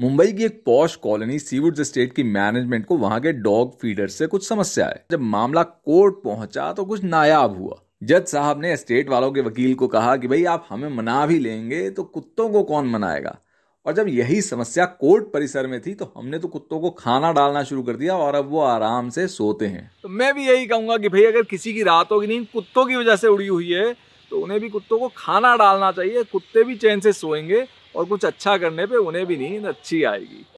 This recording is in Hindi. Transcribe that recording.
मुंबई की एक पॉश कॉलोनी सीवुड्स स्टेट की मैनेजमेंट को वहां के डॉग फीडर से कुछ समस्या है जब मामला कोर्ट पहुंचा तो कुछ नायाब हुआ जज साहब ने स्टेट वालों के वकील को कहा कि भाई आप हमें मना भी लेंगे तो कुत्तों को कौन मनाएगा और जब यही समस्या कोर्ट परिसर में थी तो हमने तो कुत्तों को खाना डालना शुरू कर दिया और अब वो आराम से सोते हैं तो मैं भी यही कहूंगा कि भाई अगर किसी की रातों की नींद कुत्तों की वजह से उड़ी हुई है तो उन्हें भी कुत्तों को खाना डालना चाहिए कुत्ते भी चैन से सोएंगे और कुछ अच्छा करने पे उन्हें भी नींद अच्छी आएगी